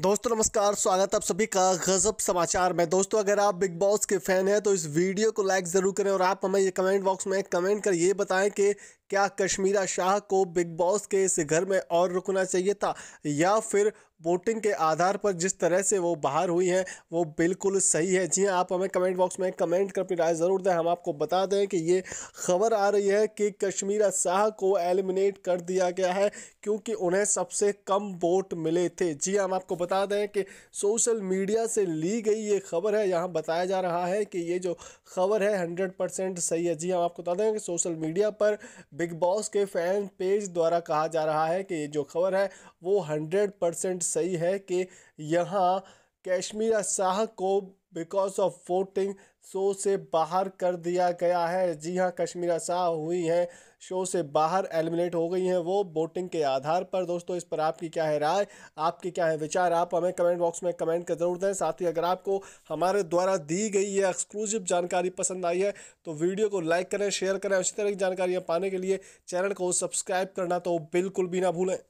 दोस्तों नमस्कार स्वागत आप सभी का गजब समाचार में दोस्तों अगर आप बिग बॉस के फैन हैं तो इस वीडियो को लाइक ज़रूर करें और आप हमें ये कमेंट बॉक्स में कमेंट कर ये बताएं कि क्या कश्मीरा शाह को बिग बॉस के इस घर में और रुकना चाहिए था या फिर वोटिंग के आधार पर जिस तरह से वो बाहर हुई हैं वो बिल्कुल सही है जी हाँ आप हमें कमेंट बॉक्स में कमेंट कर अपनी राय ज़रूर दें हम आपको बता दें कि ये खबर आ रही है कि कश्मीरा शाह को एलिमिनेट कर दिया गया है क्योंकि उन्हें सबसे कम वोट मिले थे जी हाँ, हम आपको बता दें कि सोशल मीडिया से ली गई ये खबर है यहाँ बताया जा रहा है कि ये जो खबर है हंड्रेड सही है जी हाँ, हम आपको बता दें कि सोशल मीडिया पर बिग बॉस के फैन पेज द्वारा कहा जा रहा है कि ये जो खबर है वो हंड्रेड परसेंट सही है कि यहाँ कश्मीर शाह को बिकॉज ऑफ वोटिंग शो से बाहर कर दिया गया है जी हाँ कश्मीर शाह हुई हैं शो से बाहर एलिमिनेट हो गई हैं वो वोटिंग के आधार पर दोस्तों इस पर आपकी क्या है राय आपके क्या है विचार आप हमें कमेंट बॉक्स में कमेंट कर जरूर दें साथ ही अगर आपको हमारे द्वारा दी गई ये एक्सक्लूसिव जानकारी पसंद आई है तो वीडियो को लाइक करें शेयर करें उसी तरह की जानकारियाँ पाने के लिए चैनल को सब्सक्राइब करना तो बिल्कुल भी ना भूलें